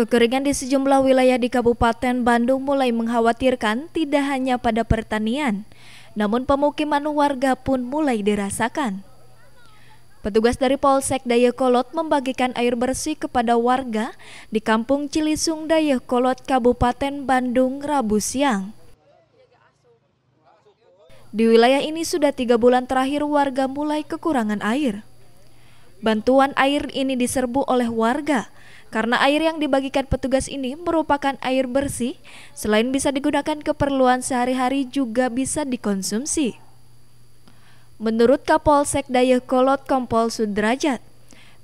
Kekeringan di sejumlah wilayah di Kabupaten Bandung mulai mengkhawatirkan tidak hanya pada pertanian, namun pemukiman warga pun mulai dirasakan. Petugas dari Polsek Dayakolot membagikan air bersih kepada warga di Kampung Cilisung Dayakolot, Kabupaten Bandung, Rabu siang. Di wilayah ini sudah tiga bulan terakhir warga mulai kekurangan air. Bantuan air ini diserbu oleh warga karena air yang dibagikan petugas ini merupakan air bersih, selain bisa digunakan keperluan sehari-hari juga bisa dikonsumsi. Menurut Kapolsek Dayakolot Kompol Sudrajat,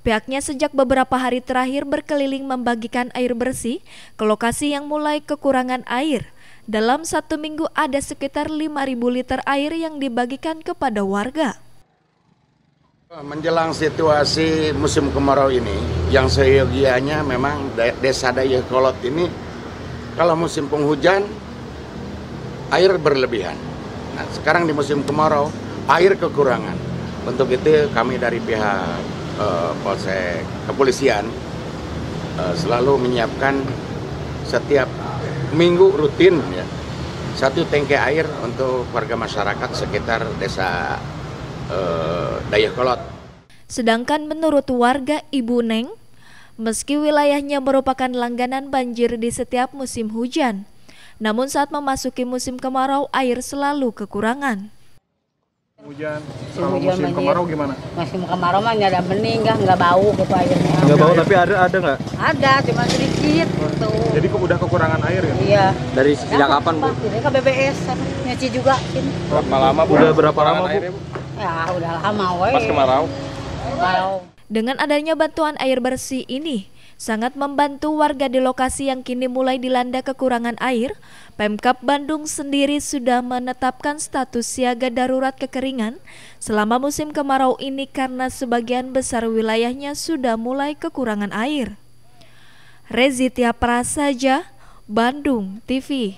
Pihaknya sejak beberapa hari terakhir berkeliling membagikan air bersih ke lokasi yang mulai kekurangan air. Dalam satu minggu ada sekitar 5.000 liter air yang dibagikan kepada warga. Eh, menjelang situasi musim kemarau ini, yang seyogianya memang desa Kolot ini, kalau musim penghujan, air berlebihan. Nah, sekarang di musim kemarau, air kekurangan. Untuk itu kami dari pihak eh, Polsek Kepolisian eh, selalu menyiapkan setiap minggu rutin ya, satu tangki air untuk warga masyarakat sekitar desa eh, Dayakolot. Sedangkan menurut warga Ibu Neng, meski wilayahnya merupakan langganan banjir di setiap musim hujan, namun saat memasuki musim kemarau air selalu kekurangan. Hujan, kalau musim banjir. kemarau gimana? Musim kemarau mah nggak ada bening, nggak nggak bau gitu airnya. Nggak bau, tapi ada ada nggak? Ada, cuma sedikit. Gitu. Jadi udah kekurangan air ya? Iya. Dari sejak kapan bu? Ini ke BBS, nyuci juga. Gitu. Berapa lama bu? Udah berapa lama bu? Ya udah lama woy. Pas kemarau? Kemarau. Dengan adanya bantuan air bersih ini, sangat membantu warga di lokasi yang kini mulai dilanda kekurangan air, Pemkap Bandung sendiri sudah menetapkan status siaga darurat kekeringan selama musim kemarau ini karena sebagian besar wilayahnya sudah mulai kekurangan air. Rezitia Prasaja, Bandung TV.